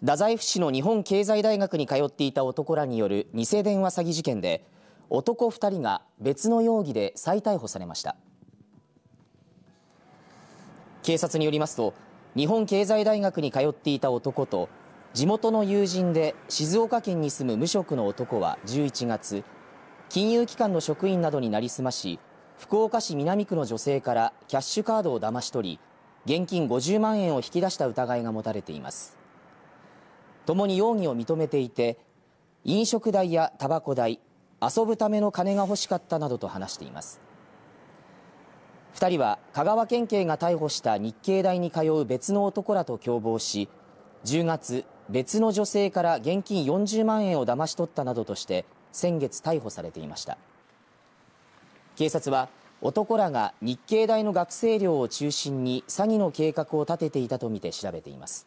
太宰府市の日本経済大学に通っていた男らによる偽電話詐欺事件で男2人が別の容疑で再逮捕されました警察によりますと日本経済大学に通っていた男と地元の友人で静岡県に住む無職の男は11月金融機関の職員などになりすまし福岡市南区の女性からキャッシュカードを騙し取り現金50万円を引き出した疑いが持たれていますともに容疑を認めていて飲食代やたばこ代遊ぶための金が欲しかったなどと話しています2人は香川県警が逮捕した日経大に通う別の男らと共謀し10月別の女性から現金40万円を騙し取ったなどとして先月逮捕されていました警察は男らが日経大の学生寮を中心に詐欺の計画を立てていたとみて調べています